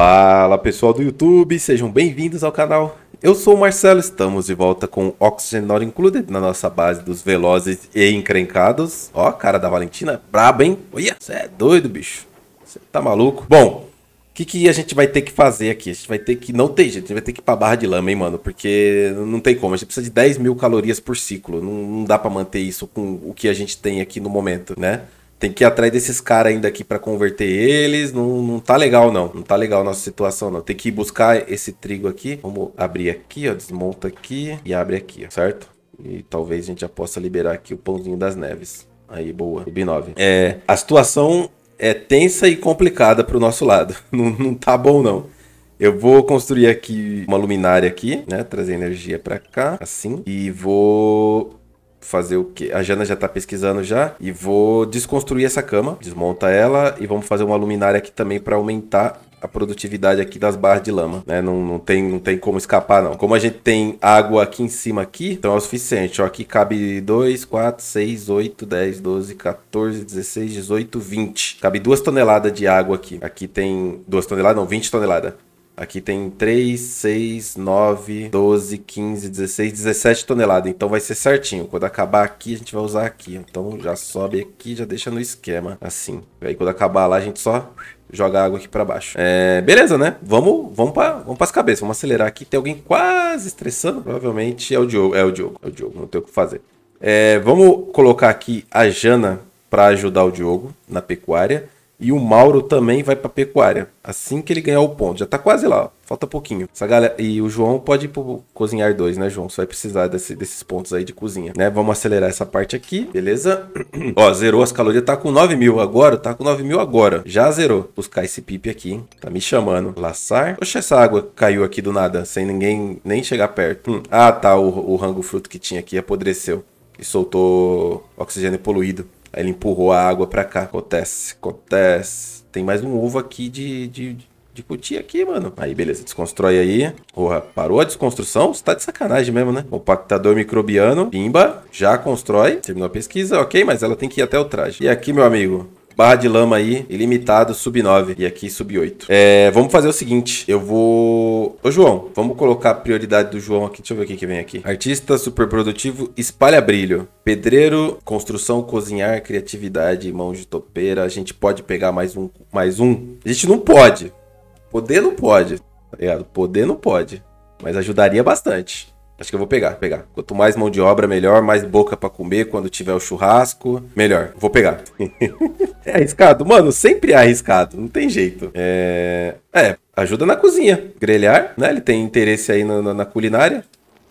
Fala pessoal do YouTube, sejam bem-vindos ao canal. Eu sou o Marcelo, estamos de volta com Oxygen Not Included na nossa base dos velozes e encrencados. Ó, cara da Valentina, brabo, hein? Olha, você é doido, bicho. Você tá maluco? Bom, o que, que a gente vai ter que fazer aqui? A gente vai ter que. Não tem gente, a gente vai ter que ir pra barra de lama, hein, mano? Porque não tem como. A gente precisa de 10 mil calorias por ciclo. Não, não dá para manter isso com o que a gente tem aqui no momento, né? tem que ir atrás desses caras ainda aqui para converter eles. Não, não tá legal, não. Não tá legal a nossa situação, não. Tem que buscar esse trigo aqui. Vamos abrir aqui, ó. Desmonta aqui e abre aqui, ó, certo? E talvez a gente já possa liberar aqui o pãozinho das neves. Aí, boa. Sub 9. É, a situação é tensa e complicada pro nosso lado. Não, não tá bom, não. Eu vou construir aqui uma luminária aqui, né? Trazer energia para cá, assim. E vou fazer o que a Jana já tá pesquisando já e vou desconstruir essa cama, desmonta ela e vamos fazer uma luminária aqui também para aumentar a produtividade aqui das barras de lama, né? Não, não, tem, não tem como escapar, não. Como a gente tem água aqui em cima aqui, então é o suficiente. Ó, aqui cabe 2, 4, 6, 8, 10, 12, 14, 16, 18, 20. Cabe 2 toneladas de água aqui. Aqui tem 2 toneladas, não, 20 toneladas. Aqui tem 3, 6, 9, 12, 15, 16, 17 toneladas. Então vai ser certinho. Quando acabar aqui, a gente vai usar aqui. Então já sobe aqui, já deixa no esquema. Assim. Aí quando acabar lá, a gente só joga água aqui para baixo. É, beleza, né? Vamos, vamos para vamos as cabeças. Vamos acelerar aqui. Tem alguém quase estressando. Provavelmente é o Diogo. É o Diogo. É o Diogo. Não tem o que fazer. É, vamos colocar aqui a Jana para ajudar o Diogo na pecuária. E o Mauro também vai para pecuária. Assim que ele ganhar o ponto. Já tá quase lá, falta pouquinho. Essa galera... E o João pode ir pro cozinhar dois, né, João? Você vai precisar desse, desses pontos aí de cozinha, né? Vamos acelerar essa parte aqui, beleza? Ó, zerou as calorias. Tá com 9 mil agora, tá com 9 mil agora. Já zerou. Buscar esse pipe aqui, hein? Tá me chamando. Laçar. Oxe, essa água caiu aqui do nada, sem ninguém nem chegar perto. Hum. Ah, tá. O, o rango fruto que tinha aqui apodreceu e soltou oxigênio poluído. Aí ele empurrou a água pra cá. Acontece, acontece. Tem mais um ovo aqui de, de, de cutia aqui, mano. Aí, beleza, desconstrói aí. Porra, parou a desconstrução? Você tá de sacanagem mesmo, né? Compactador microbiano, pimba, já constrói. Terminou a pesquisa, ok, mas ela tem que ir até o traje. E aqui, meu amigo, barra de lama aí, ilimitado, sub 9. E aqui sub 8. É, vamos fazer o seguinte. Eu vou... Ô, João, vamos colocar a prioridade do João aqui. Deixa eu ver o que, que vem aqui. Artista, super produtivo, espalha brilho. Pedreiro, construção, cozinhar, criatividade, mãos de topeira. A gente pode pegar mais um. Mais um. A gente não pode. Poder não pode. Tá ligado? Poder não pode. Mas ajudaria bastante. Acho que eu vou pegar, pegar. Quanto mais mão de obra, melhor. Mais boca para comer quando tiver o churrasco, melhor. Vou pegar. é arriscado. Mano, sempre é arriscado. Não tem jeito. É... é ajuda na cozinha. Grelhar, né? Ele tem interesse aí na, na, na culinária.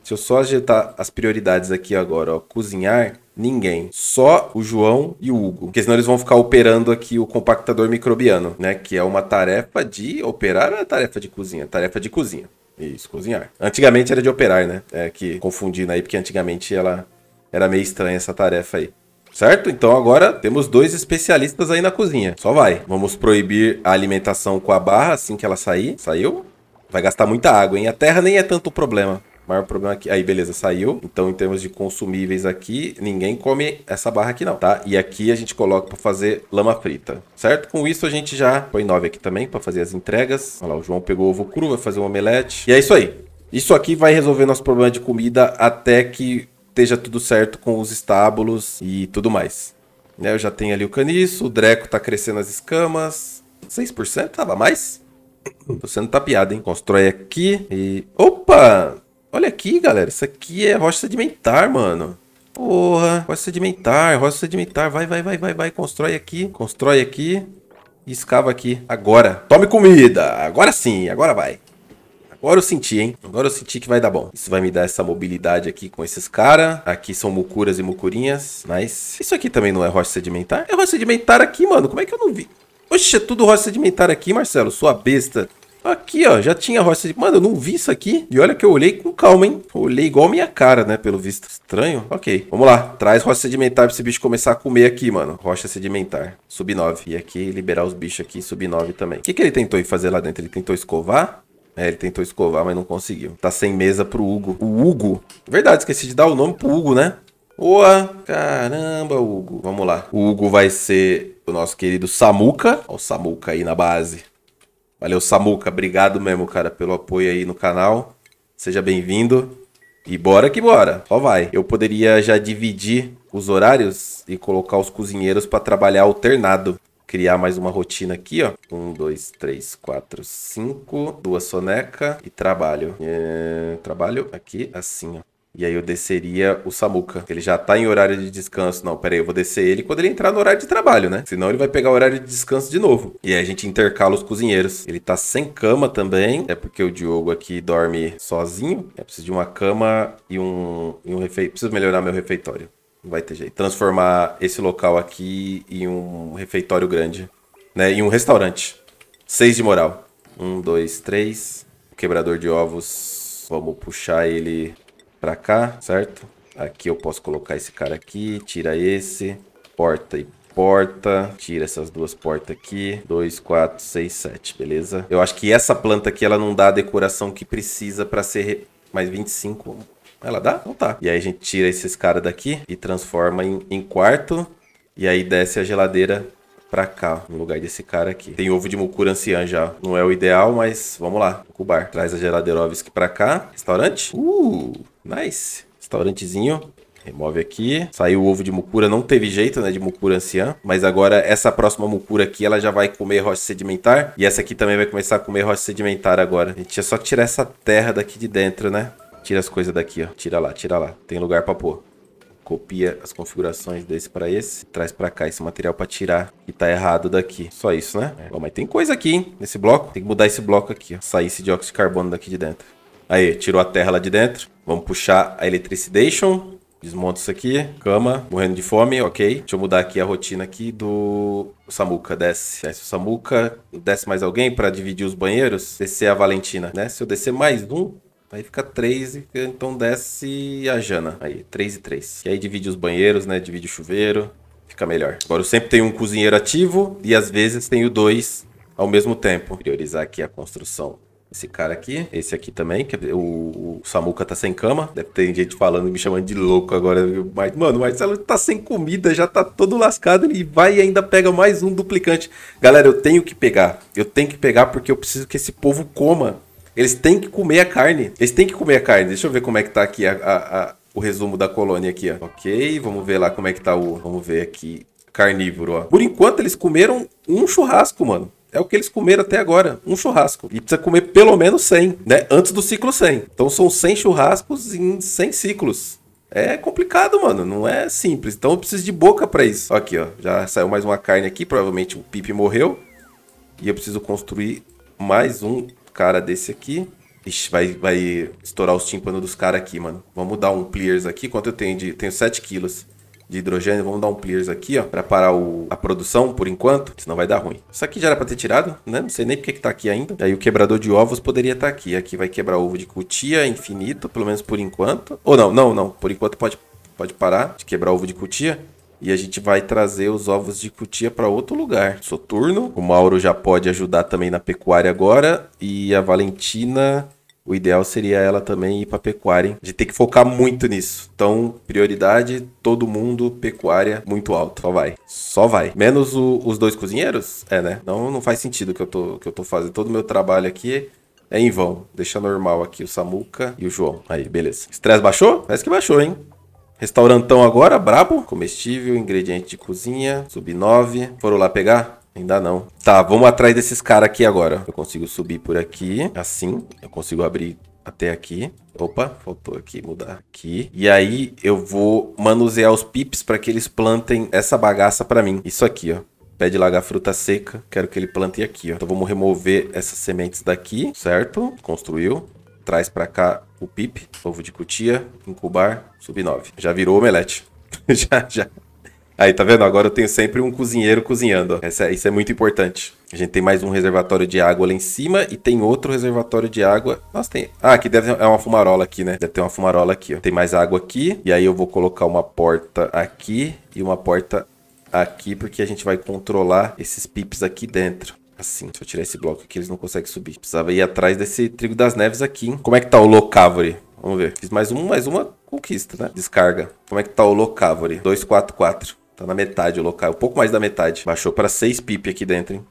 Se eu só ajeitar as prioridades aqui agora, ó. Cozinhar, Ninguém. Só o João e o Hugo. Porque senão eles vão ficar operando aqui o compactador microbiano, né? Que é uma tarefa de operar a é tarefa de cozinha. Tarefa de cozinha. Isso, cozinhar. Antigamente era de operar, né? É que confundindo aí, porque antigamente ela era meio estranha essa tarefa aí. Certo? Então agora temos dois especialistas aí na cozinha. Só vai. Vamos proibir a alimentação com a barra assim que ela sair. Saiu? Vai gastar muita água, hein? A terra nem é tanto problema maior problema aqui. É aí, beleza, saiu. Então, em termos de consumíveis aqui, ninguém come essa barra aqui não, tá? E aqui a gente coloca para fazer lama frita, certo? Com isso, a gente já põe 9 aqui também para fazer as entregas. Olha lá, o João pegou ovo cru, vai fazer um omelete. E é isso aí. Isso aqui vai resolver nosso problema de comida até que esteja tudo certo com os estábulos e tudo mais. Né, eu já tenho ali o caniço, o Dreco tá crescendo as escamas. 6%? Tava mais? Tô sendo tapeado, hein? Constrói aqui e... Opa! Olha aqui, galera. Isso aqui é rocha sedimentar, mano. Porra, rocha sedimentar, rocha sedimentar. Vai, vai, vai, vai, vai. Constrói aqui, constrói aqui. E escava aqui. Agora. Tome comida. Agora sim, agora vai. Agora eu senti, hein? Agora eu senti que vai dar bom. Isso vai me dar essa mobilidade aqui com esses caras. Aqui são mucuras e mucurinhas. Nice. Isso aqui também não é rocha sedimentar? É rocha sedimentar aqui, mano. Como é que eu não vi? Oxe, é tudo rocha sedimentar aqui, Marcelo. Sua besta. Aqui, ó, já tinha rocha de. Mano, eu não vi isso aqui. E olha que eu olhei com calma, hein? Olhei igual a minha cara, né? Pelo visto. Estranho. Ok. Vamos lá. Traz rocha sedimentar pra esse bicho começar a comer aqui, mano. Rocha sedimentar. Sub 9. E aqui liberar os bichos aqui, sub 9 também. O que, que ele tentou fazer lá dentro? Ele tentou escovar? É, ele tentou escovar, mas não conseguiu. Tá sem mesa pro Hugo. O Hugo. Verdade, esqueci de dar o nome pro Hugo, né? Boa! Caramba, Hugo. Vamos lá. O Hugo vai ser o nosso querido Samuca. Olha o Samuca aí na base. Valeu, Samuca. Obrigado mesmo, cara, pelo apoio aí no canal. Seja bem-vindo. E bora que bora. Só vai. Eu poderia já dividir os horários e colocar os cozinheiros para trabalhar alternado. Criar mais uma rotina aqui, ó. Um, dois, três, quatro, cinco. Duas soneca e trabalho. É... trabalho aqui assim, ó. E aí eu desceria o Samuca. Ele já tá em horário de descanso. Não, peraí, eu vou descer ele quando ele entrar no horário de trabalho, né? Senão ele vai pegar o horário de descanso de novo. E aí a gente intercala os cozinheiros. Ele tá sem cama também. É porque o Diogo aqui dorme sozinho. É preciso de uma cama e um, e um refeitório. Preciso melhorar meu refeitório. Não vai ter jeito. Transformar esse local aqui em um refeitório grande. Né? Em um restaurante. Seis de moral. Um, dois, três. Quebrador de ovos. Vamos puxar ele pra cá, certo? Aqui eu posso colocar esse cara aqui, tira esse, porta e porta, tira essas duas portas aqui, 2, 4, 6, 7, beleza? Eu acho que essa planta aqui, ela não dá a decoração que precisa pra ser re... mais 25, ela dá? Então tá. E aí a gente tira esses caras daqui e transforma em, em quarto, e aí desce a geladeira pra cá, no lugar desse cara aqui. Tem ovo de mucura anciã já. Não é o ideal, mas vamos lá. Cubar. Traz a Geladerovski pra cá. Restaurante? Uh! Nice. Restaurantezinho. Remove aqui. Saiu o ovo de mucura. Não teve jeito, né? De mucura anciã. Mas agora essa próxima mucura aqui, ela já vai comer rocha sedimentar. E essa aqui também vai começar a comer rocha sedimentar agora. A gente é só tirar essa terra daqui de dentro, né? Tira as coisas daqui, ó. Tira lá, tira lá. Tem lugar pra pôr. Copia as configurações desse pra esse. Traz pra cá esse material pra tirar que tá errado daqui. Só isso, né? É. Ó, mas tem coisa aqui, hein? Nesse bloco. Tem que mudar esse bloco aqui, ó. Sair esse dióxido de carbono daqui de dentro. Aí, tirou a terra lá de dentro. Vamos puxar a Electricidation. Desmonta isso aqui. Cama. Morrendo de fome, ok. Deixa eu mudar aqui a rotina aqui do o Samuca. Desce. Desce o Samuca. Desce mais alguém para dividir os banheiros. Descer a Valentina, né? Se eu descer mais um, Aí fica três. então desce a Jana. Aí, três e três. E aí divide os banheiros, né? Divide o chuveiro. Fica melhor. Agora eu sempre tenho um cozinheiro ativo e às vezes tenho dois ao mesmo tempo. Priorizar aqui a construção esse cara aqui, esse aqui também, que é o, o, Samuca tá sem cama. Deve ter gente falando, me chamando de louco agora. Mas, mano, o Marcelo tá sem comida, já tá todo lascado. Ele vai e ainda pega mais um duplicante. Galera, eu tenho que pegar. Eu tenho que pegar porque eu preciso que esse povo coma. Eles têm que comer a carne. Eles têm que comer a carne. Deixa eu ver como é que tá aqui a, a, a, o resumo da colônia aqui, ó. Ok, vamos ver lá como é que tá o... Vamos ver aqui. Carnívoro, ó. Por enquanto, eles comeram um churrasco, mano. É o que eles comeram até agora, um churrasco. E precisa comer pelo menos 100, né? Antes do ciclo 100. Então são 100 churrascos em 100 ciclos. É complicado, mano. Não é simples. Então eu preciso de boca para isso. Aqui, ó. Já saiu mais uma carne aqui. Provavelmente o Pipe morreu. E eu preciso construir mais um cara desse aqui. Ixi, vai, vai estourar os tímpanos dos caras aqui, mano. Vamos dar um pliers aqui. Quanto eu tenho de... Tenho 7 quilos de hidrogênio. Vamos dar um clears aqui, ó, para parar o, a produção por enquanto, senão vai dar ruim. Isso aqui já era para ter tirado, né? Não sei nem porque que tá aqui ainda. Aí o quebrador de ovos poderia estar tá aqui. Aqui vai quebrar ovo de cutia infinito, pelo menos por enquanto. Ou não, não, não. Por enquanto pode, pode parar de quebrar ovo de cutia. E a gente vai trazer os ovos de cutia para outro lugar. Soturno. O Mauro já pode ajudar também na pecuária agora. E a Valentina o ideal seria ela também ir para pecuária. De ter que focar muito nisso. Então, prioridade, todo mundo, pecuária, muito alto. Só vai. Só vai. Menos o, os dois cozinheiros? É, né? Não, não faz sentido que eu tô, que eu tô fazendo. Todo o meu trabalho aqui é em vão. Deixa normal aqui o Samuca e o João. Aí, beleza. Estresse baixou? Parece que baixou, hein? Restaurantão agora, brabo. Comestível, ingrediente de cozinha, sub 9. Foram lá pegar? Ainda não. Tá, vamos atrás desses caras aqui agora. Eu consigo subir por aqui, assim. Eu consigo abrir até aqui. Opa, faltou aqui, mudar aqui. E aí eu vou manusear os pips para que eles plantem essa bagaça para mim. Isso aqui, ó. Pé de lagar fruta seca. Quero que ele plante aqui, ó. Então vamos remover essas sementes daqui, certo? Construiu. Traz para cá o pip. Ovo de cutia. Incubar. Sub 9. Já virou omelete. já, já. Aí, tá vendo? Agora eu tenho sempre um cozinheiro cozinhando. Essa, é, isso é muito importante. A gente tem mais um reservatório de água lá em cima e tem outro reservatório de água. Nossa, tem. Ah, aqui deve é uma fumarola aqui, né? Deve ter uma fumarola aqui, ó. Tem mais água aqui. E aí eu vou colocar uma porta aqui e uma porta aqui, porque a gente vai controlar esses pips aqui dentro. Assim, deixa eu tirar esse bloco aqui, eles não conseguem subir. Precisava ir atrás desse trigo das neves aqui, hein? Como é que tá o Locavore? Vamos ver. Fiz mais um, mais uma conquista, né? Descarga. Como é que tá o Locavory? 244. Tá na metade o local, um pouco mais da metade. Baixou para 6 pip aqui dentro, hein?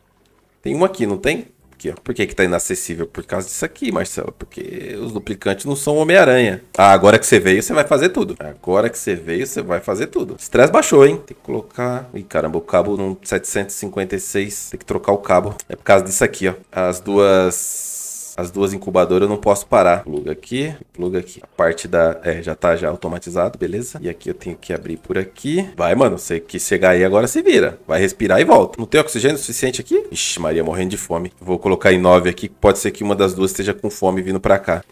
Tem um aqui, não tem? Aqui, ó. Por que que tá inacessível? Por causa disso aqui, Marcelo. Porque os duplicantes não são Homem-Aranha. Ah, agora que você veio, você vai fazer tudo. Agora que você veio, você vai fazer tudo. Estresse baixou, hein? Tem que colocar... Ih, caramba, o cabo num 756. Tem que trocar o cabo. É por causa disso aqui, ó. As duas as duas incubadoras eu não posso parar. Pluga aqui, pluga aqui. A parte da... É, já tá já automatizado, beleza? E aqui eu tenho que abrir por aqui. Vai, mano. Você que chegar aí agora se vira. Vai respirar e volta. Não tem oxigênio suficiente aqui? Ixi, Maria, morrendo de fome. Vou colocar em 9 aqui. Pode ser que uma das duas esteja com fome vindo pra cá.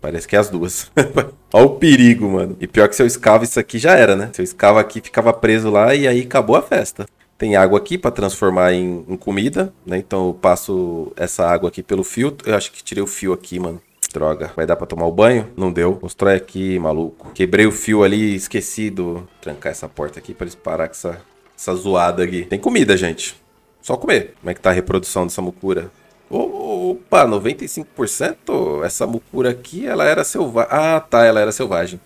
Parece que é as duas. Olha o perigo, mano. E pior que se eu escavo isso aqui, já era, né? Se eu escava aqui, ficava preso lá e aí acabou a festa. Tem água aqui para transformar em, em comida, né? Então eu passo essa água aqui pelo filtro. Eu acho que tirei o fio aqui, mano. Droga, vai dar pra tomar o banho? Não deu. Constrói aqui, maluco. Quebrei o fio ali, esquecido. Trancar essa porta aqui pra eles parar com essa, essa zoada aqui. Tem comida, gente. Só comer. Como é que tá a reprodução dessa mucura? Opa, 95%? Essa mucura aqui, ela era selvagem. Ah, tá, ela era selvagem.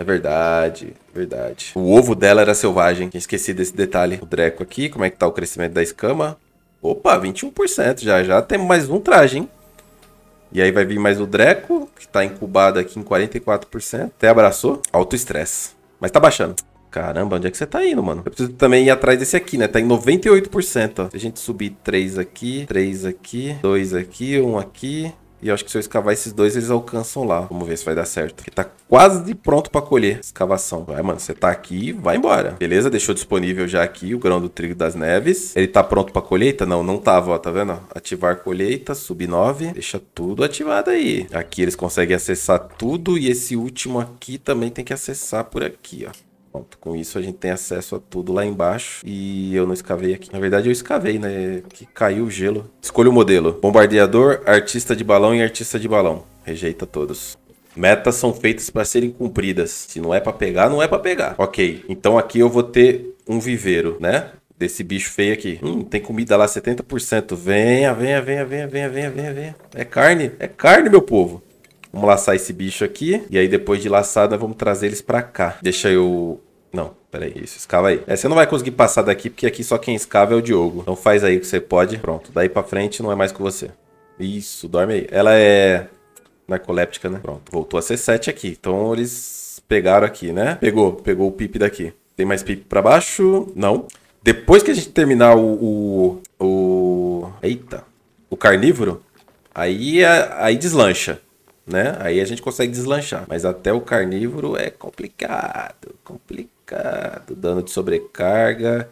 É verdade, é verdade. O ovo dela era selvagem. Esqueci desse detalhe. O Dreco aqui, como é que tá o crescimento da escama? Opa, 21% já, já temos mais um traje, hein? E aí vai vir mais o Dreco, que tá incubado aqui em 44%. Até abraçou. Alto estresse. Mas tá baixando. Caramba, onde é que você tá indo, mano? Eu preciso também ir atrás desse aqui, né? Tá em 98%, ó. Se a gente subir 3 aqui, 3 aqui, 2 aqui, 1 aqui, e eu acho que se eu escavar esses dois, eles alcançam lá. Vamos ver se vai dar certo. Porque tá quase pronto pra colher escavação. Vai, mano, você tá aqui, vai embora. Beleza? Deixou disponível já aqui o grão do trigo das neves. Ele tá pronto pra colheita? Não, não tava, ó. Tá vendo? Ativar colheita, sub 9. Deixa tudo ativado aí. Aqui eles conseguem acessar tudo. E esse último aqui também tem que acessar por aqui, ó. Pronto, com isso a gente tem acesso a tudo lá embaixo e eu não escavei aqui. Na verdade eu escavei, né? Que caiu o gelo. Escolha o modelo. Bombardeador, artista de balão e artista de balão. Rejeita todos. Metas são feitas para serem cumpridas. Se não é para pegar, não é para pegar. OK. Então aqui eu vou ter um viveiro, né? Desse bicho feio aqui. Hum, tem comida lá 70%. Venha, venha, venha, venha, venha, venha, venha, venha. É carne, é carne, meu povo. Vamos laçar esse bicho aqui. E aí depois de laçada, vamos trazer eles pra cá. Deixa eu... Não, peraí, isso, escava aí. É, você não vai conseguir passar daqui, porque aqui só quem escava é o Diogo. Então faz aí o que você pode. Pronto, daí pra frente não é mais com você. Isso, dorme aí. Ela é narcoléptica, né? Pronto, voltou a ser 7 aqui. Então eles pegaram aqui, né? Pegou, pegou o pip daqui. Tem mais pip pra baixo? Não. Depois que a gente terminar o... o, o eita. O carnívoro, aí, é, aí deslancha né? Aí a gente consegue deslanchar. Mas até o carnívoro é complicado, complicado. Dano de sobrecarga,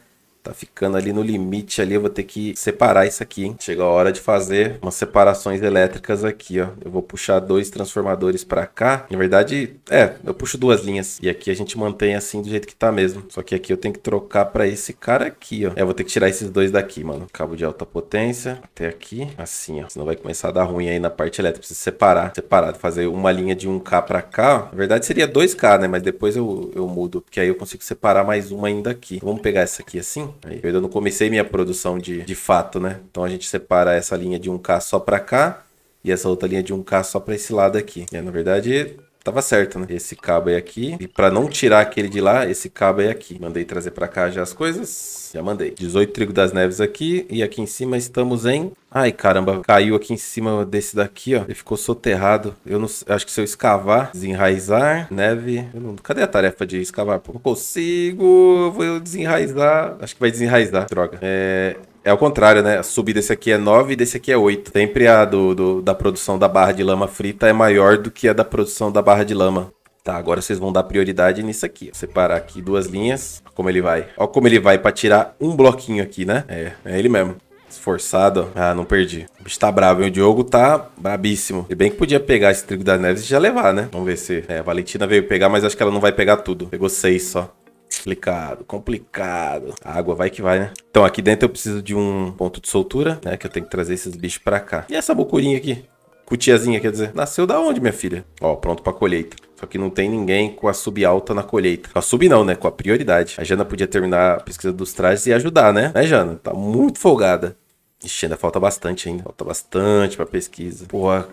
Tá ficando ali no limite ali, eu vou ter que separar isso aqui, hein? Chegou a hora de fazer umas separações elétricas aqui, ó. Eu vou puxar dois transformadores para cá. Na verdade, é, eu puxo duas linhas. E aqui a gente mantém assim do jeito que tá mesmo. Só que aqui eu tenho que trocar para esse cara aqui, ó. É, eu vou ter que tirar esses dois daqui, mano. Cabo de alta potência até aqui, assim, ó. Senão vai começar a dar ruim aí na parte elétrica. Preciso separar, Separar. fazer uma linha de 1K para cá. Ó. Na verdade seria 2K, né? Mas depois eu, eu mudo, porque aí eu consigo separar mais uma ainda aqui. Vamos pegar essa aqui assim aí é, Eu ainda não comecei minha produção de, de fato, né? Então a gente separa essa linha de 1K só para cá e essa outra linha de 1K só para esse lado aqui. É, na verdade, tava certo, né? Esse cabo é aqui. E pra não tirar aquele de lá, esse cabo é aqui. Mandei trazer pra cá já as coisas. Já mandei. 18 trigo das neves aqui. E aqui em cima estamos em... Ai, caramba. Caiu aqui em cima desse daqui, ó. Ele ficou soterrado. Eu não... Acho que se eu escavar, desenraizar, neve... Não... Cadê a tarefa de escavar? não consigo. vou desenraizar. Acho que vai desenraizar. Droga. É... É ao contrário, né? A subida desse aqui é 9 e desse aqui é 8. Sempre a do, do, da produção da barra de lama frita é maior do que a da produção da barra de lama. Tá, agora vocês vão dar prioridade nisso aqui. Vou separar aqui duas linhas. Olha como ele vai. Olha como ele vai pra tirar um bloquinho aqui, né? É, é ele mesmo. Esforçado. Ah, não perdi. O bicho tá bravo, hein? O Diogo tá brabíssimo. Se bem que podia pegar esse trigo da Neves e já levar, né? Vamos ver se... É, a Valentina veio pegar, mas acho que ela não vai pegar tudo. Pegou seis só. Complicado, complicado. A água vai que vai, né? Então aqui dentro eu preciso de um ponto de soltura, né? Que eu tenho que trazer esses bichos pra cá. E essa bucurinha aqui? Cutiazinha, quer dizer. Nasceu da onde, minha filha? Ó, pronto pra colheita. Só que não tem ninguém com a sub alta na colheita. Com a sub não, né? Com a prioridade. A Jana podia terminar a pesquisa dos trajes e ajudar, né? Né, Jana? Tá muito folgada. Ixi, ainda falta bastante ainda. Falta bastante pra pesquisa. Porra,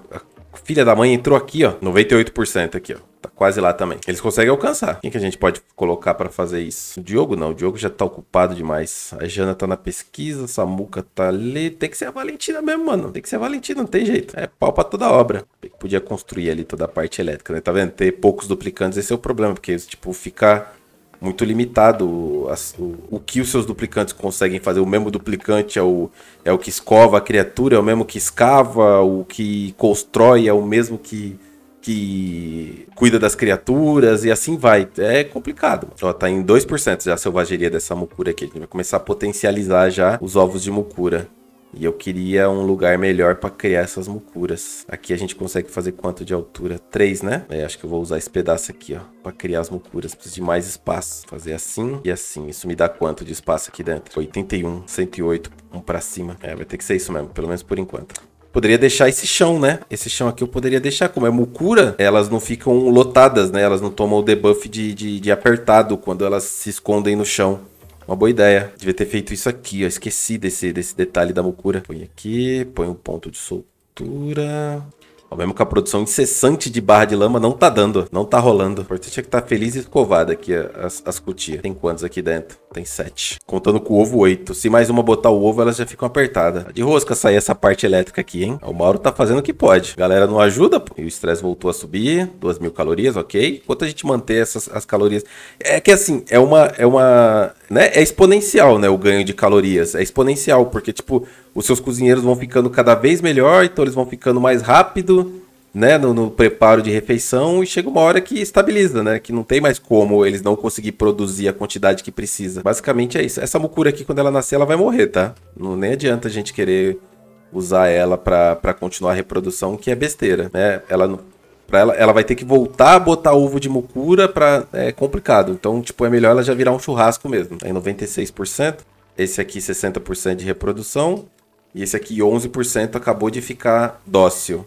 a filha da mãe entrou aqui, ó. 98% aqui, ó quase lá também. Eles conseguem alcançar. Quem que a gente pode colocar para fazer isso? O Diogo não, o Diogo já tá ocupado demais. A Jana tá na pesquisa, a Samuca tá ali. Tem que ser a Valentina mesmo, mano. Tem que ser a Valentina, não tem jeito. É pau pra toda obra. Podia construir ali toda a parte elétrica, né? Tá vendo? Ter poucos duplicantes, esse é o problema, porque, tipo, fica muito limitado o, o, que os seus duplicantes conseguem fazer. O mesmo duplicante é o, é o que escova a criatura, é o mesmo que escava, o que constrói, é o mesmo que que cuida das criaturas e assim vai. É complicado. Ó, tá em 2% já a selvageria dessa mucura aqui. A gente vai começar a potencializar já os ovos de mucura. E eu queria um lugar melhor para criar essas mucuras. Aqui a gente consegue fazer quanto de altura? 3, né? É, acho que eu vou usar esse pedaço aqui, ó. Para criar as mucuras. Preciso de mais espaço. Fazer assim e assim. Isso me dá quanto de espaço aqui dentro? 81, 108, um para cima. É, vai ter que ser isso mesmo. Pelo menos por enquanto poderia deixar esse chão, né? Esse chão aqui eu poderia deixar. Como é mucura, elas não ficam lotadas, né? Elas não tomam o debuff de, de, de apertado quando elas se escondem no chão. Uma boa ideia. Devia ter feito isso aqui, ó. Esqueci desse, desse detalhe da mucura. Põe aqui, põe um ponto de soltura mesmo que a produção incessante de barra de lama não tá dando, não tá rolando. O importante é que tá feliz e escovado aqui as, as cutias. Tem quantos aqui dentro? Tem sete. Contando com o ovo, oito. Se mais uma botar o ovo, elas já ficam apertadas. Tá de rosca sair essa parte elétrica aqui, hein? É, o Mauro tá fazendo o que pode. galera não ajuda, pô. E o estresse voltou a subir. Duas mil calorias, ok. Enquanto a gente manter essas as calorias... É que assim, é uma... É uma né? É exponencial, né? O ganho de calorias. É exponencial, porque, tipo os seus cozinheiros vão ficando cada vez melhor, então eles vão ficando mais rápido, né, no, no, preparo de refeição e chega uma hora que estabiliza, né, que não tem mais como eles não conseguir produzir a quantidade que precisa. Basicamente é isso. Essa mucura aqui quando ela nascer ela vai morrer, tá? Não nem adianta a gente querer usar ela para continuar a reprodução, que é besteira, né? Ela para ela, ela vai ter que voltar a botar ovo de mucura para é complicado. Então, tipo, é melhor ela já virar um churrasco mesmo. Tá em 96%, esse aqui 60% de reprodução, e esse aqui, 11%, acabou de ficar dócil.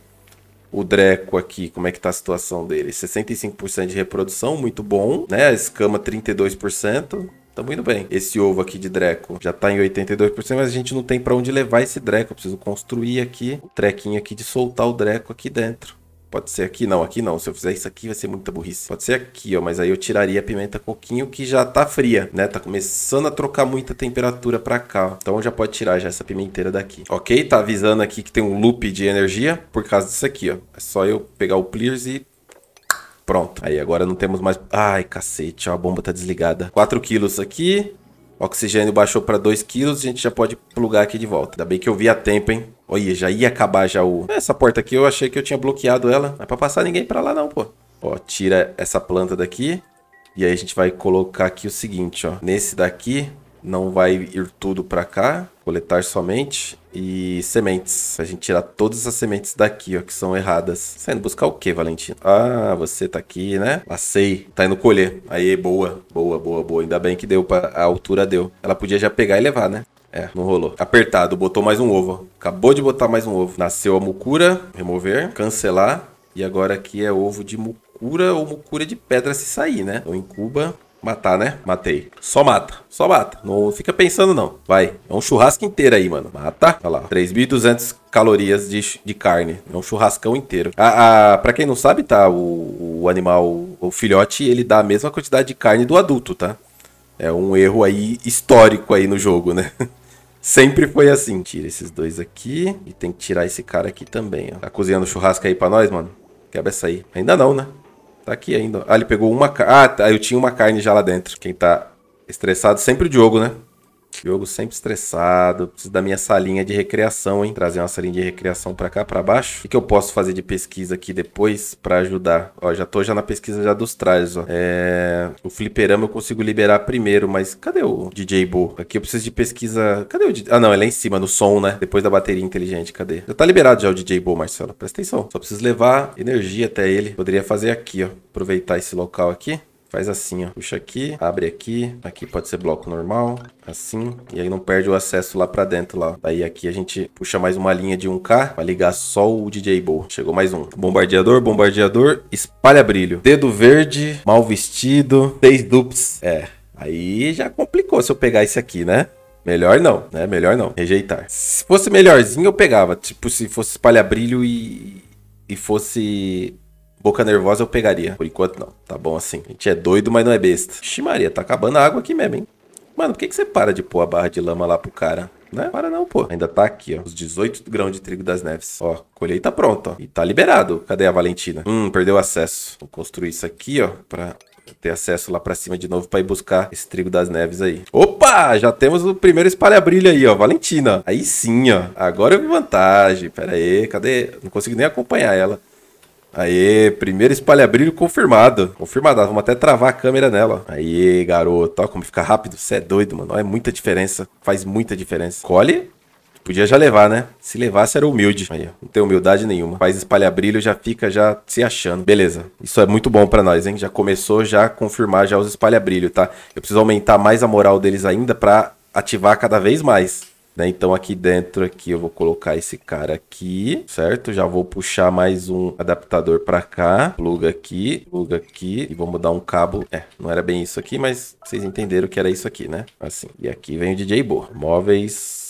O Dreco aqui, como é que tá a situação dele? 65% de reprodução, muito bom, né? A escama 32%. Tamo indo bem. Esse ovo aqui de Dreco já tá em 82%, mas a gente não tem para onde levar esse Dreco. Eu preciso construir aqui o trequinho aqui de soltar o Dreco aqui dentro. Pode ser aqui, não, aqui não. Se eu fizer isso aqui vai ser muita burrice. Pode ser aqui, ó, mas aí eu tiraria a pimenta coquinho que já tá fria, né? Tá começando a trocar muita temperatura pra cá, ó. Então já pode tirar já essa pimenteira daqui, ok? Tá avisando aqui que tem um loop de energia por causa disso aqui, ó. É só eu pegar o Pliers e Pronto. Aí agora não temos mais... Ai, cacete, ó, a bomba tá desligada. 4 quilos aqui. O oxigênio baixou para 2 quilos. A gente já pode plugar aqui de volta. Ainda bem que eu vi a tempo, hein? Olha, já ia acabar já o... Essa porta aqui eu achei que eu tinha bloqueado ela. Não é pra passar ninguém pra lá não, pô. Ó, tira essa planta daqui. E aí a gente vai colocar aqui o seguinte, ó. Nesse daqui não vai ir tudo pra cá. Coletar somente. E sementes. A gente tirar todas as sementes daqui, ó, que são erradas. Você tá indo buscar o quê, Valentino? Ah, você tá aqui, né? Passei. Tá indo colher. Aí, boa. Boa, boa, boa. Ainda bem que deu pra... A altura deu. Ela podia já pegar e levar, né? É, não rolou. Apertado, botou mais um ovo. Acabou de botar mais um ovo. Nasceu a mucura, remover, cancelar. E agora aqui é ovo de mucura ou mucura de pedra se sair, né? Então incuba, matar, né? Matei. Só mata, só mata. Não fica pensando não. Vai, é um churrasco inteiro aí, mano. Mata. Olha tá lá, 3.200 calorias de, de carne. É um churrascão inteiro. A, a, pra quem não sabe, tá? O, o animal, o filhote, ele dá a mesma quantidade de carne do adulto, tá? É um erro aí histórico aí no jogo, né? Sempre foi assim. Tira esses dois aqui. E tem que tirar esse cara aqui também, ó. Tá cozinhando churrasco aí pra nós, mano? Quebra essa aí. Ainda não, né? Tá aqui ainda. Ah, ele pegou uma... Ah, tá, eu tinha uma carne já lá dentro. Quem tá estressado sempre o Diogo, né? Jogo sempre estressado. Preciso da minha salinha de recreação, hein? Trazer uma salinha de recreação pra cá, pra baixo. O que, eu posso fazer de pesquisa aqui depois pra ajudar? Ó, já tô já na pesquisa já dos trajes, ó. É... O fliperama eu consigo liberar primeiro, mas cadê o DJ Bo? Aqui eu preciso de pesquisa... Cadê o Ah, não, é lá em cima, no som, né? Depois da bateria inteligente, cadê? Já tá liberado já o DJ Bo, Marcelo. Presta atenção. Só preciso levar energia até ele. Poderia fazer aqui, ó. Aproveitar esse local aqui faz assim, ó. Puxa aqui, abre aqui. Aqui pode ser bloco normal, assim. E aí não perde o acesso lá pra dentro, lá. Daí aqui a gente puxa mais uma linha de 1K pra ligar só o DJ Bowl. Chegou mais um. Bombardeador, bombardeador, espalha brilho. Dedo verde, mal vestido, seis dupes. É, aí já complicou se eu pegar esse aqui, né? Melhor não, né? Melhor não. Rejeitar. Se fosse melhorzinho, eu pegava. Tipo, se fosse espalha brilho e... E fosse Boca nervosa eu pegaria. Por enquanto não. Tá bom assim. A gente é doido, mas não é besta. Ixi Maria, tá acabando a água aqui mesmo, hein? Mano, por que, que você para de pôr a barra de lama lá pro cara? Não é para não, pô. Ainda tá aqui, ó. Os 18 grãos de trigo das neves. Ó, colheita tá pronta, ó. E tá liberado. Cadê a Valentina? Hum, perdeu acesso. Vou construir isso aqui, ó. Pra ter acesso lá pra cima de novo pra ir buscar esse trigo das neves aí. Opa! Já temos o primeiro espalha-brilho aí, ó. Valentina. Aí sim, ó. Agora eu vi vantagem. Pera aí, cadê? Não consigo nem acompanhar ela. Aê, primeiro espalha-brilho confirmado. Confirmada, vamos até travar a câmera nela. Aê, garoto, ó como fica rápido. Você é doido, mano. é muita diferença. Faz muita diferença. Cole, Podia já levar, né? Se levasse era humilde. Aí, não tem humildade nenhuma. Faz espalha-brilho, já fica já se achando. Beleza. Isso é muito bom para nós, hein? Já começou já a confirmar já os espalha-brilho, tá? Eu preciso aumentar mais a moral deles ainda para ativar cada vez mais. Né? Então aqui dentro aqui eu vou colocar esse cara aqui, certo? Já vou puxar mais um adaptador para cá, pluga aqui, pluga aqui e vamos dar um cabo. É, não era bem isso aqui, mas vocês entenderam que era isso aqui, né? Assim. E aqui vem o DJ Boa. Móveis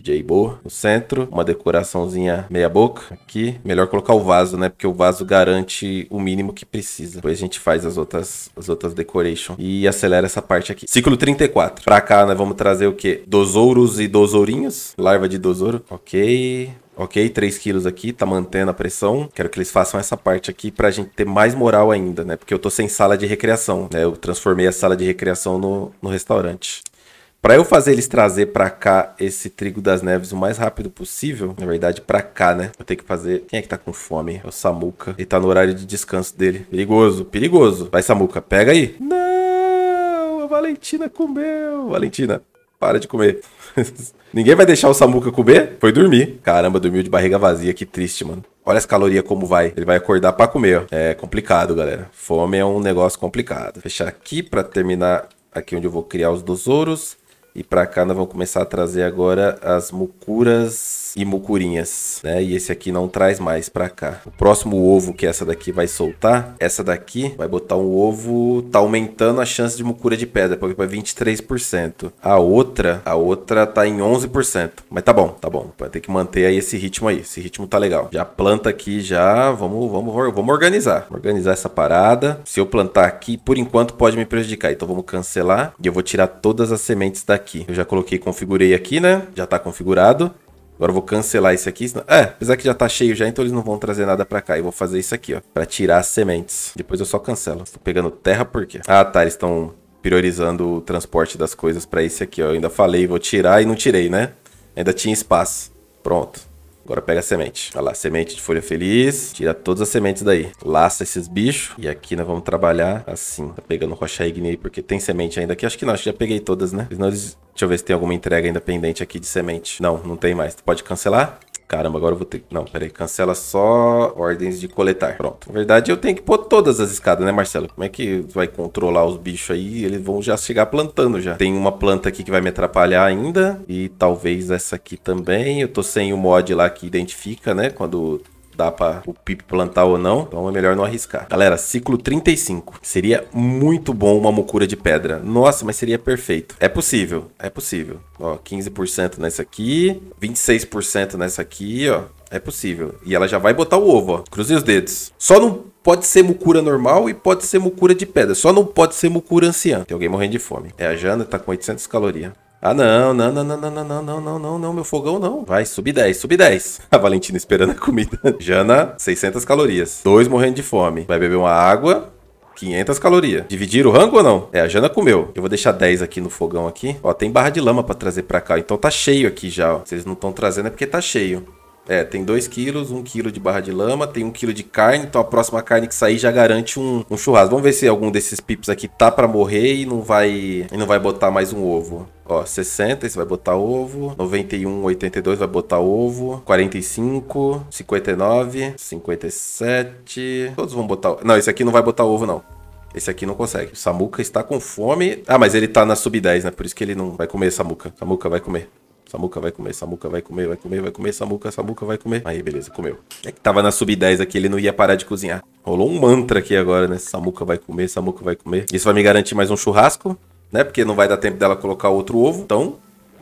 DJ Bo no centro, uma decoraçãozinha meia boca aqui. Melhor colocar o vaso, né? Porque o vaso garante o mínimo que precisa. Depois a gente faz as outras, as outras decoration e acelera essa parte aqui. Ciclo 34. Pra cá, né? Vamos trazer o quê? Dosouros e dosourinhos. Larva de dosouro. Ok. Ok, 3 quilos aqui, tá mantendo a pressão. Quero que eles façam essa parte aqui pra gente ter mais moral ainda, né? Porque eu tô sem sala de recreação, né? Eu transformei a sala de recreação no, no restaurante para eu fazer eles trazer para cá esse trigo das neves o mais rápido possível, na verdade para cá, né? Eu tenho que fazer. Quem é que tá com fome? É o Samuca. Ele tá no horário de descanso dele. Perigoso, perigoso. Vai Samuca, pega aí. Não, a Valentina comeu. Valentina, para de comer. Ninguém vai deixar o Samuca comer? Foi dormir. Caramba, dormiu de barriga vazia, que triste, mano. Olha as calorias como vai. Ele vai acordar para comer, ó. É complicado, galera. Fome é um negócio complicado. Fechar aqui para terminar aqui onde eu vou criar os dosouros. E para cá nós vamos começar a trazer agora as mucuras e mucurinhas, né? E esse aqui não traz mais para cá. O próximo ovo que essa daqui vai soltar, essa daqui vai botar um ovo, tá aumentando a chance de mucura de pedra para 23%. A outra, a outra tá em 11%. Mas tá bom, tá bom. Vai ter que manter aí esse ritmo aí. Esse ritmo tá legal. Já planta aqui já, vamos, vamos, vamos organizar. Vamos organizar essa parada. Se eu plantar aqui, por enquanto pode me prejudicar. Então vamos cancelar e eu vou tirar todas as sementes daqui aqui. Eu já coloquei, configurei aqui, né? Já tá configurado. Agora eu vou cancelar esse aqui. Senão... É, apesar que já tá cheio já, então eles não vão trazer nada pra cá. Eu vou fazer isso aqui, ó. Pra tirar as sementes. Depois eu só cancelo. Tô pegando terra por quê? Ah, tá. Eles estão priorizando o transporte das coisas pra esse aqui, ó. Eu ainda falei, vou tirar e não tirei, né? Ainda tinha espaço. Pronto. Agora pega a semente. Olha lá, semente de folha feliz. Tira todas as sementes daí. Laça esses bichos. E aqui nós vamos trabalhar assim. Tá pegando rocha ígnea aí, porque tem semente ainda aqui. Acho que não, acho que já peguei todas, né? Senão eles... Deixa eu ver se tem alguma entrega ainda pendente aqui de semente. Não, não tem mais. Tu pode cancelar. Caramba, agora eu vou ter que... Não, peraí, cancela só ordens de coletar. Pronto. Na verdade, eu tenho que pôr todas as escadas, né, Marcelo? Como é que vai controlar os bichos aí? Eles vão já chegar plantando já. Tem uma planta aqui que vai me atrapalhar ainda. E talvez essa aqui também. Eu tô sem o mod lá que identifica, né? Quando dá para o Pip plantar ou não, então é melhor não arriscar. Galera, ciclo 35. Seria muito bom uma mucura de pedra. Nossa, mas seria perfeito. É possível, é possível. Ó, 15% nessa aqui, 26% nessa aqui, ó. É possível. E ela já vai botar o ovo, ó. Cruzei os dedos. Só não pode ser mucura normal e pode ser mucura de pedra. Só não pode ser mucura anciã. Tem alguém morrendo de fome. É, a Jana tá com 800 calorias. Ah, não, não, não, não, não, não, não, não, não, não, meu fogão não. Vai, sub 10, sub 10. A Valentina esperando a comida. Jana, 600 calorias. Dois morrendo de fome. Vai beber uma água. 500 calorias. Dividir o rango ou não? É, a Jana comeu. Eu vou deixar 10 aqui no fogão aqui. Ó, tem barra de lama para trazer para cá. Então tá cheio aqui já, ó. Vocês não estão trazendo é porque tá cheio. É, tem 2 quilos, 1 um quilo de barra de lama, tem 1 um quilo de carne, então a próxima carne que sair já garante um, um churrasco. Vamos ver se algum desses pips aqui tá para morrer e não vai e não vai botar mais um ovo. Ó, 60, esse vai botar ovo. 91, 82, vai botar ovo. 45, 59, 57. Todos vão botar. Não, esse aqui não vai botar ovo, não. Esse aqui não consegue. O Samuca está com fome. Ah, mas ele tá na sub 10, né? Por isso que ele não vai comer Samuca. Samuca vai comer. Samuca vai comer, Samuca vai comer, vai comer, vai comer, Samuca, Samuca vai comer. Aí, beleza, comeu. É que tava na sub-10 aqui, ele não ia parar de cozinhar. Rolou um mantra aqui agora, né? Samuca vai comer, Samuca vai comer. Isso vai me garantir mais um churrasco, né? Porque não vai dar tempo dela colocar outro ovo. Então,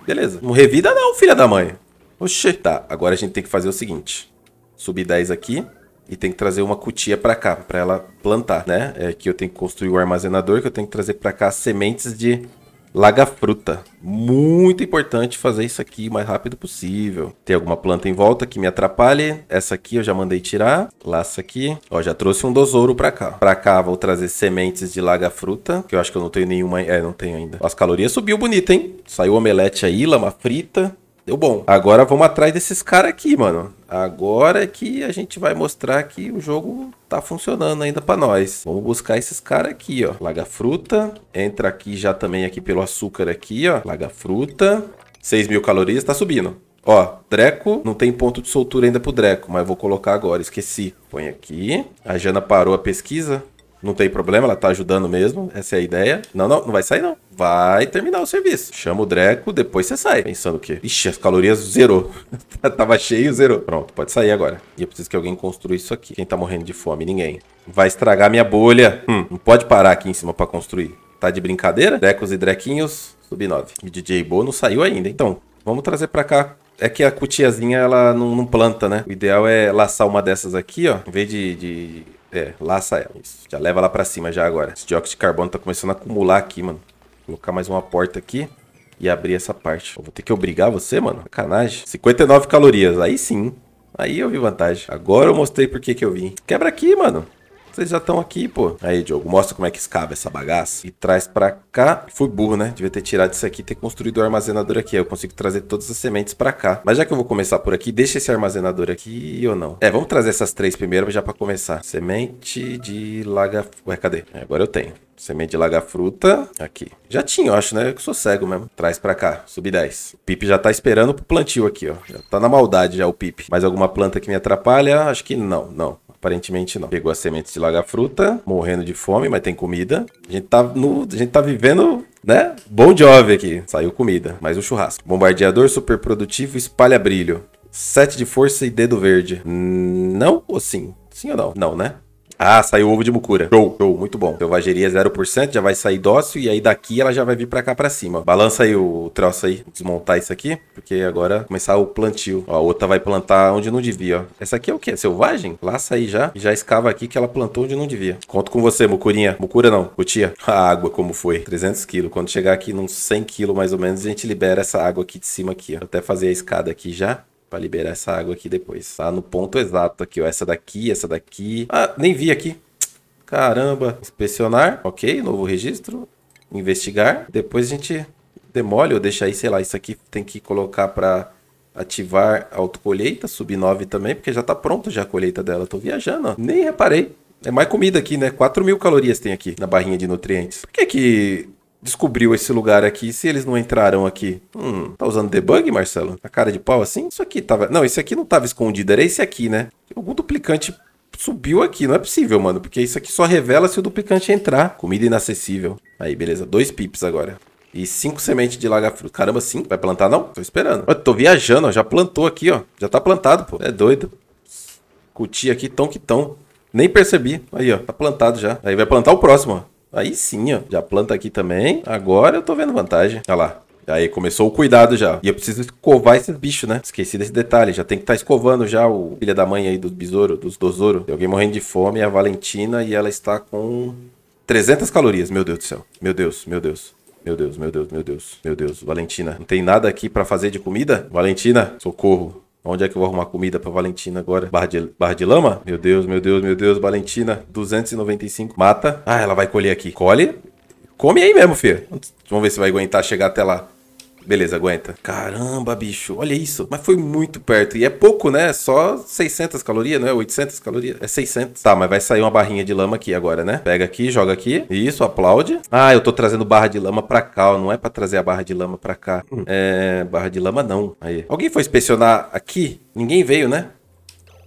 beleza. Não revida não, filha da mãe. Oxê. Tá, agora a gente tem que fazer o seguinte. Sub-10 aqui. E tem que trazer uma cutia para cá, para ela plantar, né? É que eu tenho que construir o armazenador, que eu tenho que trazer para cá sementes de Laga fruta. Muito importante fazer isso aqui o mais rápido possível. Tem alguma planta em volta que me atrapalhe. Essa aqui eu já mandei tirar. Laça aqui. Ó, já trouxe um dosouro pra cá. Pra cá vou trazer sementes de laga fruta, que eu acho que eu não tenho nenhuma... É, não tenho ainda. As calorias subiu bonito, hein? Saiu omelete aí, lama frita deu bom. Agora vamos atrás desses caras aqui, mano. Agora que a gente vai mostrar que o jogo tá funcionando ainda para nós. Vamos buscar esses caras aqui, ó. Laga fruta. Entra aqui já também aqui pelo açúcar aqui, ó. Laga fruta. 6 mil calorias, tá subindo. Ó, Dreco, não tem ponto de soltura ainda pro Dreco, mas vou colocar agora, esqueci. Põe aqui. A Jana parou a pesquisa. Não tem problema, ela tá ajudando mesmo. Essa é a ideia. Não, não, não vai sair, não. Vai terminar o serviço. Chama o Dreco, depois você sai. Pensando o quê? Ixi, as calorias zerou. Tava cheio, zerou. Pronto, pode sair agora. E eu preciso que alguém construa isso aqui. Quem tá morrendo de fome? Ninguém. Vai estragar minha bolha. Hum, não pode parar aqui em cima para construir. Tá de brincadeira? Drecos e Drequinhos, sub 9. E DJ Bo não saiu ainda. Então, vamos trazer para cá é que a cutiazinha, ela não, não, planta, né? O ideal é laçar uma dessas aqui, ó. Em vez de, de é, laça ela. Isso. Já leva lá pra cima já agora. Esse dióxido de carbono tá começando a acumular aqui, mano. Vou colocar mais uma porta aqui e abrir essa parte. Eu vou ter que obrigar você, mano. Sacanagem. 59 calorias. Aí sim. Aí eu vi vantagem. Agora eu mostrei por que que eu vim. Quebra aqui, mano. Vocês já estão aqui, pô. Aí, Diogo, mostra como é que escava essa bagaça e traz pra cá. Fui burro, né? Devia ter tirado isso aqui e ter construído o um armazenador aqui. Aí eu consigo trazer todas as sementes pra cá. Mas já que eu vou começar por aqui, deixa esse armazenador aqui ou não? É, vamos trazer essas três primeiro já pra começar. Semente de laga... Ué, cadê? É, agora eu tenho. Semente de laga-fruta. Aqui. Já tinha, eu acho, né? Eu sou cego mesmo. Traz pra cá. sub 10. O Pipe já tá esperando pro plantio aqui, ó. Já tá na maldade já o Pipe. Mais alguma planta que me atrapalha? Acho que não, não. Aparentemente não. Pegou as sementes de laga-fruta, morrendo de fome, mas tem comida. A gente tá, no, a gente tá vivendo né? Bom job aqui. Saiu comida. Mais um churrasco. Bombardeador super produtivo, espalha brilho. sete de força e dedo verde. Hum, não ou sim? Sim ou não? Não, né? Ah, saiu ovo de mucura. Show, show, muito bom. Selvageria 0%, já vai sair dócil e aí daqui ela já vai vir pra cá pra cima. Balança aí o troço aí, desmontar isso aqui, porque agora começar o plantio. Ó, a outra vai plantar onde não devia, ó. Essa aqui é o quê? Selvagem? Laça aí já e já escava aqui que ela plantou onde não devia. Conto com você, mucurinha. Mucura não, cutia. A água como foi, 300 quilos. Quando chegar aqui nos 100 quilos mais ou menos, a gente libera essa água aqui de cima aqui, ó. Vou até fazer a escada aqui já para liberar essa água aqui depois. Tá no ponto exato aqui, ó. Essa daqui, essa daqui. Ah, nem vi aqui. Caramba. Inspecionar. Ok, novo registro. Investigar. Depois a gente demole ou deixa aí, sei lá. Isso aqui tem que colocar para ativar autocolheita. Sub 9 também, porque já tá pronto já a colheita dela. Tô viajando, ó. Nem reparei. É mais comida aqui, né? 4 mil calorias tem aqui na barrinha de nutrientes. Por que que descobriu esse lugar aqui, se eles não entraram aqui. Hum, tá usando debug, Marcelo? A cara de pau assim? Isso aqui tava. Não, esse aqui não tava escondido, era esse aqui, né? Algum duplicante subiu aqui, não é possível, mano, porque isso aqui só revela se o duplicante entrar. Comida inacessível. Aí, beleza, dois pips agora. E cinco sementes de lagarfruto. Caramba, cinco? Vai plantar não? Tô esperando. Eu tô viajando, ó. Já plantou aqui, ó. Já tá plantado, pô. É doido. Cuti aqui tão que tão. Nem percebi. Aí, ó. Tá plantado já. Aí vai plantar o próximo, ó. Aí sim, ó. Já planta aqui também. Agora eu tô vendo vantagem. Olha lá. Aí começou o cuidado já. E eu preciso escovar esses bichos, né? Esqueci desse detalhe. Já tem que estar tá escovando já o filha da mãe aí dos besouro, dos dosouro. Tem alguém morrendo de fome, é a Valentina, e ela está com 300 calorias. Meu Deus do céu. Meu Deus, meu Deus. Meu Deus, meu Deus, meu Deus, meu Deus. Valentina, não tem nada aqui para fazer de comida? Valentina, socorro. Onde é que eu vou arrumar comida para Valentina agora? Barra de, Bar de lama? Meu Deus, meu Deus, meu Deus. Valentina, 295. Mata. Ah, ela vai colher aqui. Colhe. Come aí mesmo, filho. Vamos ver se vai aguentar chegar até lá. Beleza, aguenta. Caramba, bicho, olha isso. Mas foi muito perto. E é pouco, né? Só 600 calorias, não é? 800 calorias? É 600. Tá, mas vai sair uma barrinha de lama aqui agora, né? Pega aqui, joga aqui. Isso, aplaude. Ah, eu tô trazendo barra de lama pra cá. Não é pra trazer a barra de lama pra cá. Hum. É... Barra de lama, não. Aí. Alguém foi inspecionar aqui? Ninguém veio, né?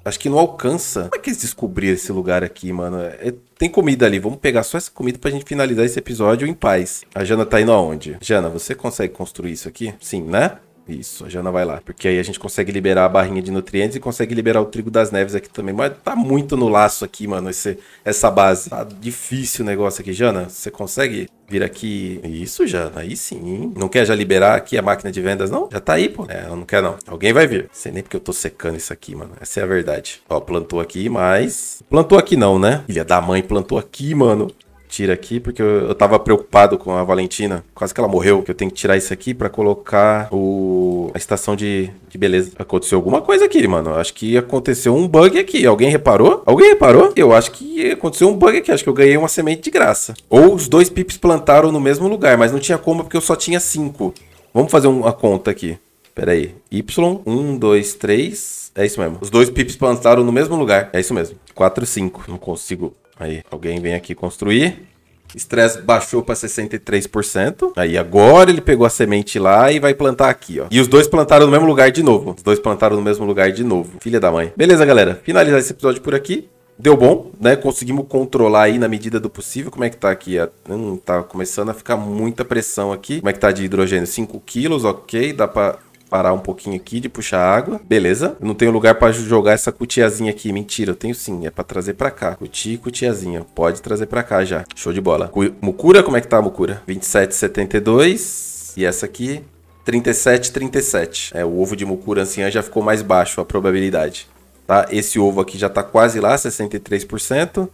Acho que não alcança. Como é que eles descobriram esse lugar aqui, mano? É, tem comida ali. Vamos pegar só essa comida pra gente finalizar esse episódio em paz. A Jana tá indo aonde? Jana, você consegue construir isso aqui? Sim, né? Isso, a Jana vai lá, porque aí a gente consegue liberar a barrinha de nutrientes e consegue liberar o trigo das neves aqui também. Mas tá muito no laço aqui, mano, esse, essa base. Tá difícil o negócio aqui, Jana. Você consegue vir aqui? Isso, Jana, aí sim. Não quer já liberar aqui a máquina de vendas, não? Já tá aí, pô. É, não quer, não. Alguém vai vir. Sei nem porque eu tô secando isso aqui, mano. Essa é a verdade. Ó, plantou aqui, mas... Plantou aqui não, né? Filha da mãe plantou aqui, mano tira aqui, porque eu, eu tava preocupado com a Valentina, quase que ela morreu, que eu tenho que tirar isso aqui para colocar o a estação de, de beleza. Aconteceu alguma coisa aqui, mano. Acho que aconteceu um bug aqui. Alguém reparou? Alguém reparou? Eu acho que aconteceu um bug aqui. Acho que eu ganhei uma semente de graça. Ou os dois pips plantaram no mesmo lugar, mas não tinha como porque eu só tinha cinco. Vamos fazer uma conta aqui. Pera aí. Y, um dois três É isso mesmo. Os dois pips plantaram no mesmo lugar. É isso mesmo. quatro cinco Não consigo Aí, alguém vem aqui construir. Estresse baixou para 63%. Aí agora ele pegou a semente lá e vai plantar aqui, ó. E os dois plantaram no mesmo lugar de novo. Os dois plantaram no mesmo lugar de novo. Filha da mãe. Beleza, galera. Finalizar esse episódio por aqui. Deu bom, né? Conseguimos controlar aí na medida do possível. Como é que tá aqui? Hum, tá começando a ficar muita pressão aqui. Como é que tá de hidrogênio? 5 quilos, ok. Dá pra parar um pouquinho aqui de puxar água. Beleza. Eu não tenho lugar para jogar essa cutiazinha aqui. Mentira, eu tenho sim. É para trazer para cá. Cuti, cutiazinha. Pode trazer para cá já. Show de bola. Mucura, como é que tá a Mucura? 27,72. E essa aqui, 37, 37. É, o ovo de mucura anciã assim, já ficou mais baixo a probabilidade. Tá? Esse ovo aqui já está quase lá, 63%.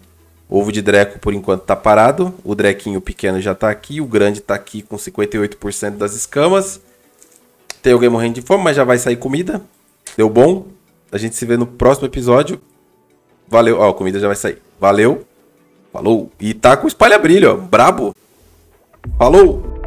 Ovo de dreco, por enquanto, está parado. O drequinho pequeno já está aqui. O grande está aqui com 58% das escamas. Tem alguém morrendo de fome, mas já vai sair comida. Deu bom. A gente se vê no próximo episódio. Valeu. Ó, a comida já vai sair. Valeu. Falou. E tá com espalha-brilho, ó. Brabo. Falou.